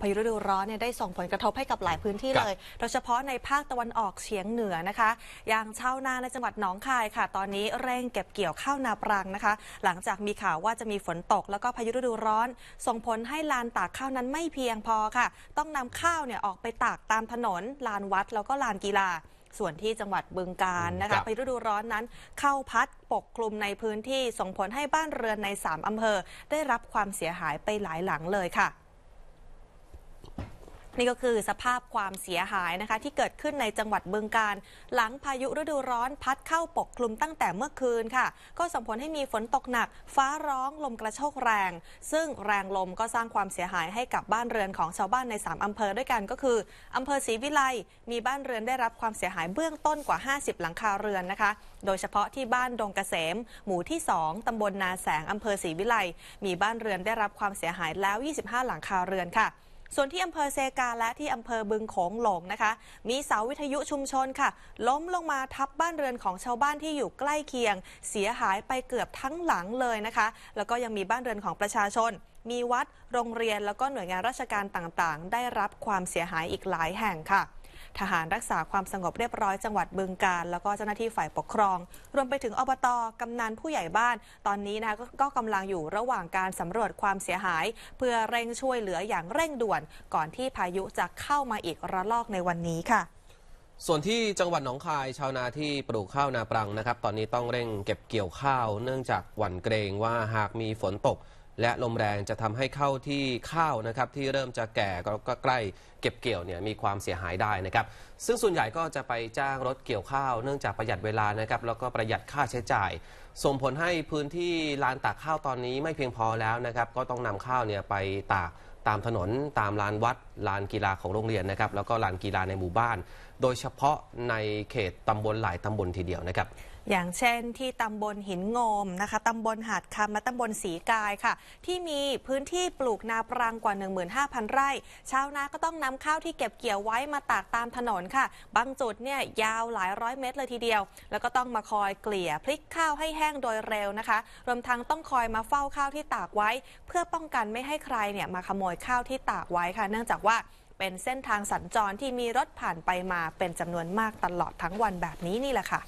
พายุฤดูร้อนเนี่ยได้ส่งผลกระทบให้กับหลายพื้นที่เลยโดยเฉพาะในภาคตะวันออกเฉียงเหนือนะคะ อย่างชาวนาในจังหวัดหนองคายค่ะ ตอนนี้เร่งเก็บเกี่ยวข้าวนาปรังนะคะ หลังจากมีข่าวว่าจะมีฝนตก แล้วก็พายุฤดูร้อนส่งผลให้ลานตากข้าวนั้นไม่เพียงพอค่ะ ต้องนำข้าวเนี่ยออกไปตากตามถนน ลานวัดแล้วก็ลานกีฬา ส่วนที่จังหวัดบึงกาฬนะคะไปฤดูร้อนนั้น เข้าพัดปกคลุมในพื้นที่ ส่งผลให้บ้านเรือนใน3อำเภอ ได้รับความเสียหายไปหลายหลังเลยค่ะนี่ก็คือสภาพความเสียหายนะคะที่เกิดขึ้นในจังหวัดบึงการหลังพายุฤดูร้อนพัดเข้าปกคลุมตั้งแต่เมื่อคืนค่ะ ก็ส่งผลให้มีฝนตกหนักฟ้าร้องลมกระโชกแรง ซึ่งแรงลมก็สร้างความเสียหายให้กับบ้านเรือนของชาวบ้านใน 3อำเภอด้วยกันก็คืออำเภอศรีวิไลมีบ้านเรือนได้รับความเสียหายเบื้องต้นกว่า 50 หลังคาเรือนนะคะ โดยเฉพาะที่บ้านดงกเกษมหมู่ที่ 2 ตำบลนาแสงอำเภอศรีวิไลมีบ้านเรือนได้รับความเสียหายแล้ว 25 หลังคาเรือนค่ะส่วนที่อำเภอเซกาและที่อำเภอบึงโขงหลงนะคะ มีเสาวิทยุชุมชนค่ะ ล้มลงมาทับบ้านเรือนของชาวบ้านที่อยู่ใกล้เคียง เสียหายไปเกือบทั้งหลังเลยนะคะ แล้วก็ยังมีบ้านเรือนของประชาชน มีวัดโรงเรียนแล้วก็หน่วยงานราชการต่างๆ ได้รับความเสียหายอีกหลายแห่งค่ะทหารรักษาความสงบเรียบร้อยจังหวัดบึงการแล้วก็เจ้าหน้าที่ฝ่ายปกครอง รวมไปถึงอบต กำนันผู้ใหญ่บ้าน ตอนนี้นะคะก็กำลังอยู่ระหว่างการสำรวจความเสียหาย เพื่อเร่งช่วยเหลืออย่างเร่งด่วน ก่อนที่พายุจะเข้ามาอีกระลอกในวันนี้ค่ะ ส่วนที่จังหวัดหนองคาย ชาวนาที่ปลูกข้าวนาปรังนะครับตอนนี้ต้องเร่งเก็บเกี่ยวข้าว เนื่องจากหวั่นเกรงว่าหากมีฝนตกและลมแรงจะทำให้เข้าที่ข้าวนะครับที่เริ่มจะแก่ก็ใกล้ เก็บเกี่ยวเนี่ยมีความเสียหายได้นะครับซึ่งส่วนใหญ่ก็จะไปจ้างรถเกี่ยวข้าวเนื่องจากประหยัดเวลานะครับแล้วก็ประหยัดค่าใช้จ่ายส่งผลให้พื้นที่ลานตากข้าวตอนนี้ไม่เพียงพอแล้วนะครับก็ต้องนำข้าวเนี่ยไปตากตามถนนตามลานวัดลานกีฬาของโรงเรียนนะครับแล้วก็ลานกีฬาในหมู่บ้านโดยเฉพาะในเขตตำบลหลายตำบลทีเดียวนะครับ อย่างเช่นที่ตำบลหินงมนะคะ ตำบลหาดคำและตำบลสีกายค่ะ ที่มีพื้นที่ปลูกนาปรังกว่า 15,000 ไร่ ชาวนาก็ต้องนำข้าวที่เก็บเกี่ยวไว้มาตากตามถนนค่ะ บางจุดเนี่ยยาวหลายร้อยเมตรเลยทีเดียว แล้วก็ต้องมาคอยเกลี่ยพลิกข้าวให้แห้งโดยเร็วนะคะรวมทั้งต้องคอยมาเฝ้าข้าวที่ตากไว้ เพื่อป้องกันไม่ให้ใครเนี่ยมาขโมยข้าวที่ตากไว้ค่ะ เนื่องจากว่าเป็นเส้นทางสัญจรที่มีรถผ่านไปมา เป็นจำนวนมากตลอดทั้งวันแบบนี้นี่แหละค่ะ